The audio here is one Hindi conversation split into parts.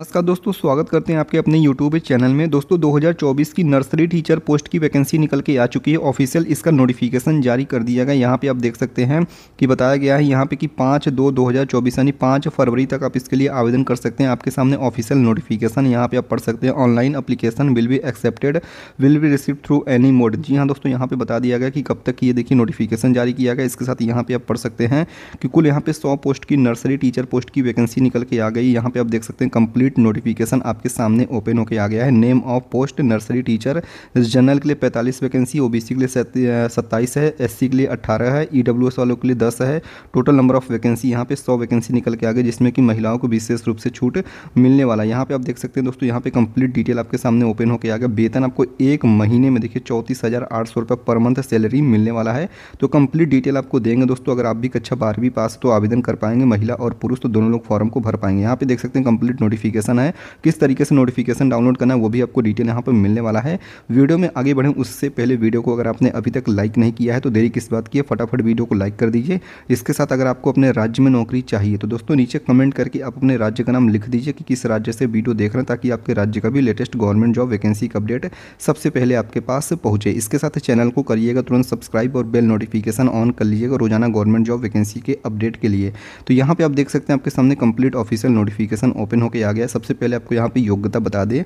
नमस्कार दोस्तों स्वागत करते हैं आपके अपने यूट्यूब चैनल में दोस्तों 2024 की नर्सरी टीचर पोस्ट की वैकेंसी निकल के आ चुकी है ऑफिशियल इसका नोटिफिकेशन जारी कर दिया गया यहाँ पे आप देख सकते हैं कि बताया गया है यहाँ पे कि 5 दो 2024 यानी 5 फरवरी तक आप इसके लिए आवेदन कर सकते हैं आपके सामने ऑफिशियल नोटिफिकेशन यहाँ पर आप पढ़ सकते हैं online application will be accepted will be receive through any mode जी हाँ दोस्तों यहाँ पर बता दिया गया कि कब तक ये देखिए नोटिफिकेशन जारी किया गया इसके साथ यहाँ पर आप पढ़ सकते हैं कि कुल यहाँ पर सौ पोस्ट की नर्सरी टीचर पोस्ट की वैकेंसी निकल के आ गई यहाँ पर आप देख सकते हैं कंप्लीट कंप्लीट नोटिफिकेशन आपके सामने ओपन होकर आ गया है name of post nursery teacher general के लिए पैंतालीस वैकेंसी ओबीसी के लिए सत्ताईस है एससी के लिए अट्ठारह है ईडब्ल्यूएस e वालों के लिए दस है टोटल नंबर ऑफ वैकेंसी यहाँ पे सौ वैकेंसी निकल के आ गई जिसमें कि महिलाओं को विशेष रूप से छूट मिलने वाला है यहाँ पर आप देख सकते हैं दोस्तों यहाँ पे कंप्लीट डिटेल आपके सामने ओपन होकर आ गया वेतन आपको एक महीने में देखिए चौंतीस हज़ार आठ सौ पर मंथ सैलरी मिलने वाला है तो कंप्लीट डिटेल आपको देंगे दोस्तों अगर आप भी कक्षा अच्छा बारहवीं पास तो आवेदन कर पाएंगे महिला और पुरुष तो दोनों लोग फॉर्म को भर पाएंगे यहाँ पे देख सकते हैं कंप्लीट नोटिफिकेशन नोटिफिकेशन है किस तरीके से नोटिफिकेशन डाउनलोड करना है वो भी आपको डिटेल यहाँ पर मिलने वाला है वीडियो में आगे बढ़ें उससे पहले वीडियो को अगर आपने अभी तक लाइक नहीं किया है तो देरी किस बात की है फटाफट वीडियो को लाइक कर दीजिए इसके साथ अगर आपको अपने राज्य में नौकरी चाहिए तो दोस्तों नीचे कमेंट करके आप अपने राज्य का नाम लिख दीजिए कि किस राज्य से वीडियो देख रहे हैं ताकि आपके राज्य का भी लेटेस्ट गवर्नमेंट जॉब वैकेंसी का अपडेट सबसे पहले आपके पास पहुंचे इसके साथ चैनल को करिएगा तुरंत सब्सक्राइब और बेल नोटिफिकेशन ऑन कर लीजिएगा रोजाना गवर्नमेंट जॉब वैकेंसी के अपडेट के लिए तो यहाँ पर आप देख सकते हैं आपके सामने कंप्लीट ऑफिशियल नोटिफिकेशन ओपन होकर आ गया गया है सबसे पहले आपको यहाँ पे योग्यता बता दें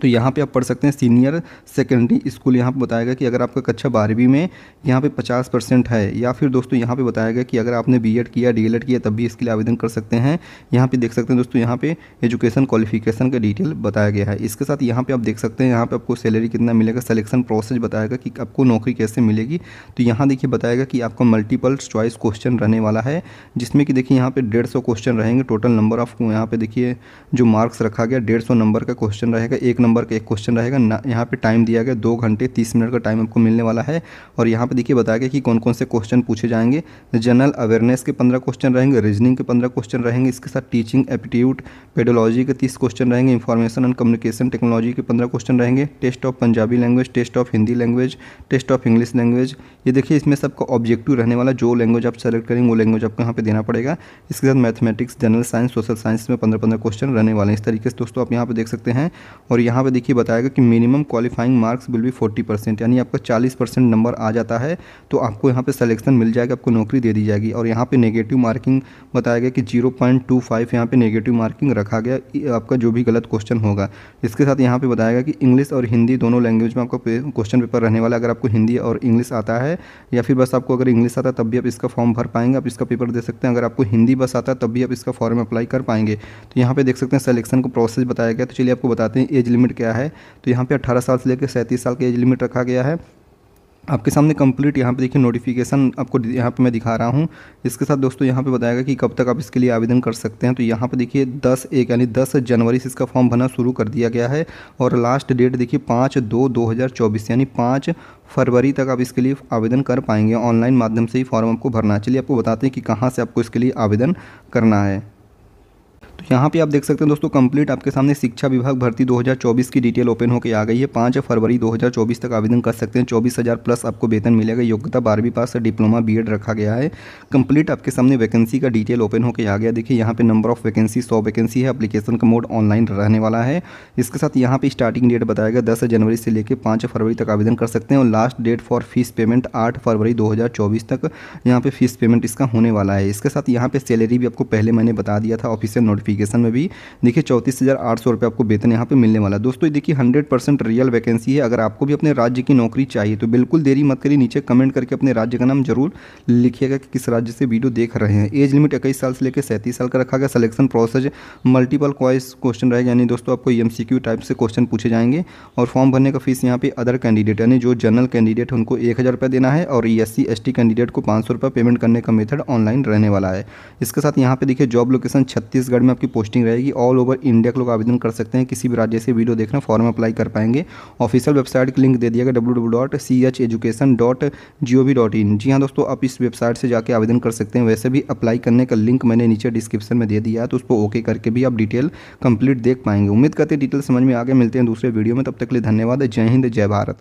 तो यहाँ पे आप पढ़ सकते हैं सीनियर सेकेंडरी स्कूल यहाँ पे बताया गया कि अगर आपका कक्षा बारहवीं में यहाँ पे 50 परसेंट है या फिर दोस्तों यहाँ पे बताया गया कि अगर आपने बीएड किया डी किया तब भी इसके लिए आवेदन कर सकते हैं यहाँ पे देख सकते हैं दोस्तों यहाँ पे एजुकेशन क्वालिफिकेशन का डिटेल बताया गया है इसके साथ यहाँ पर आप देख सकते हैं यहाँ पर आपको सैलरी कितना मिलेगा सलेक्शन प्रोसेस बताएगा कि आपको नौकरी कैसे मिलेगी तो यहाँ देखिए बताएगा कि आपका मल्टीपल चॉइस क्वेश्चन रहने वाला है जिसमें कि देखिए यहाँ पर डेढ़ क्वेश्चन रहेंगे टोटल नंबर ऑफ यहाँ पर देखिए जो मार्क्स रखा गया डेढ़ नंबर का क्वेश्चन रहेगा एक नंबर का एक क्वेश्चन रहेगा ना यहाँ पे टाइम दिया गया दो घंटे तीस मिनट का टाइम आपको मिलने वाला है और यहाँ पे देखिए बताया गया कि कौन कौन से क्वेश्चन पूछे जाएंगे जनरल अवेयरनेस के पंद्रह क्वेश्चन रहेंगे रीजनिंग के पंद्रह क्वेश्चन रहेंगे इसके साथ टीचिंग एप्टीट्यूड पेडोलॉजी के तीस क्वेश्चन रहेंगे इन्फॉर्मेशन एंड कम्युनिकेशन टेक्नोलॉजी के पंद्रह क्वेश्चन रहेंगे test of Punjabi language test of Hindi language test of English language ये देखिए इसमें सबका ऑब्जेक्टिव रहने वाला जो लैंग्वेज आप सेलेक्ट करेंगे वो लैंग्वेज आपको यहाँ पर देना पड़ेगा इसके साथ mathematics general science social science में पंद्रह पंद्रह क्वेश्चन रहने वाले हैं इस तरीके से दोस्तों आप यहाँ पर देख सकते हैं और यहाँ यहाँ पे देखिए बताएगा कि minimum qualifying marks will be forty percent यानी आपका चालीस परसेंट नंबर आ जाता है तो आपको यहाँ पे सिलेक्शन मिल जाएगा आपको नौकरी दे दी जाएगी और यहाँ पे नेगेटिव मार्किंग बताया गया कि जीरो पॉइंट टू फाइव यहाँ पर नेगेटिव मार्किंग रखा गया आपका जो भी गलत क्वेश्चन होगा इसके साथ यहाँ पर बताया गया कि इंग्लिश और हिंदी दोनों लैंग्वेज में आपका क्वेश्चन पेपर रहने वाला अगर आपको हिंदी और इंग्लिश आता है या फिर बस आपको अगर इंग्लिश आता तब भी आप इसका फॉर्म भर पाएंगे आप इसका पेपर दे सकते हैं अगर आपको हिंदी बस आता तब भी आप इसका फॉर्म अप्लाई कर पाएंगे तो यहाँ पर देख सकते हैं सिलेक्शन का प्रोसेस बताया गया तो चलिए आपको बताते हैं एज लिमिट लिमिट क्या है तो यहाँ पे 18 साल से लेकर सैंतीस साल की एज लिमिट रखा गया है आपके सामने कंप्लीट यहाँ पे देखिए नोटिफिकेशन आपको यहाँ पे मैं दिखा रहा हूँ इसके साथ दोस्तों यहाँ पे बताएगा कि कब तक आप इसके लिए आवेदन कर सकते हैं तो यहाँ पे देखिए 10 एक यानी 10 जनवरी से इसका फॉर्म भरना शुरू कर दिया गया है और लास्ट डेट देखिए पाँच दो दो हज़ार चौबीस यानी पाँच फरवरी तक आप इसके लिए आवेदन कर पाएंगे ऑनलाइन माध्यम से ही फॉर्म आपको भरना है चलिए आपको बताते हैं कि कहाँ से आपको इसके लिए आवेदन करना है तो यहाँ पे आप देख सकते हैं दोस्तों कंप्लीट आपके सामने शिक्षा विभाग भर्ती 2024 की डिटेल ओपन होकर आ गई है पाँच फरवरी 2024 तक आवेदन कर सकते हैं 24,000 प्लस आपको वेतन मिलेगा योग्यता बारहवीं पास डिप्लोमा बीएड रखा गया है कंप्लीट आपके सामने वैकेंसी का डिटेल ओपन होकर आ गया देखिए यहाँ पे नंबर ऑफ वैकेंसी सौ वैकेंसी है अपलीकेशन का मोड ऑनलाइन रहने वाला है इसके साथ यहाँ पे स्टार्टिंग डेट बताया गया दस जनवरी से लेकर पाँच फरवरी तक आवेदन कर सकते हैं और last date for fees payment आठ फरवरी दो तक यहाँ पे फीस पेमेंट इसका होने वाला है इसके साथ यहाँ पे सैलरी भी आपको पहले मैंने बता दिया था ऑफिसियल नोटिफिक नोटिफिकेशन में भी देखिए चौंतीस हज़ार आठ सौ रुपये आपको वेतन यहाँ पे मिलने वाला है दोस्तों देखिए हंड्रेड परसेंट रियल वैकेंसी है अगर आपको भी अपने राज्य की नौकरी चाहिए तो बिल्कुल देरी मत करिए नीचे कमेंट करके अपने राज्य का नाम जरूर लिखिएगा कि किस राज्य से वीडियो देख रहे हैं एज लिमिट इक्कीस साल से लेकर सैंतीस साल का रखा गया selection process multiple choice question रहेगा यानी दोस्तों आपको एम टाइप से क्वेश्चन पूछे जाएंगे और फॉर्म भरने का फीस यहाँ पे अदर कैंडिडेट यानी जो जनरल कैंडिडेट उनको एक हज़ार रुपये देना है और ई एस सी कैंडिडेट को पाँच सौ रुपये पेमेंट करने का मेथड ऑनलाइन रहने वाला है इसके साथ यहाँ पे देखिए जॉब लोकेशन छत्तीसगढ़ में आपकी पोस्टिंग रहेगी ऑल ओवर इंडिया के लोग आवेदन कर सकते हैं किसी भी राज्य से वीडियो देखना फॉर्म अप्लाई कर पाएंगे ऑफिशियल वेबसाइट की लिंक दे दिया गया W W dot C H education dot G O V dot in जी हाँ दोस्तों आप इस वेबसाइट से जाकर आवेदन कर सकते हैं वैसे भी अप्लाई करने का लिंक मैंने नीचे डिस्क्रिप्शन में दे दिया है तो उसको ओके करके भी आप डिटेल कंप्लीट देख पाएंगे उम्मीद करते डिटेल समझ में आगे मिलते हैं दूसरे वीडियो में तब तक के लिए धन्यवाद जय हिंद जय भारत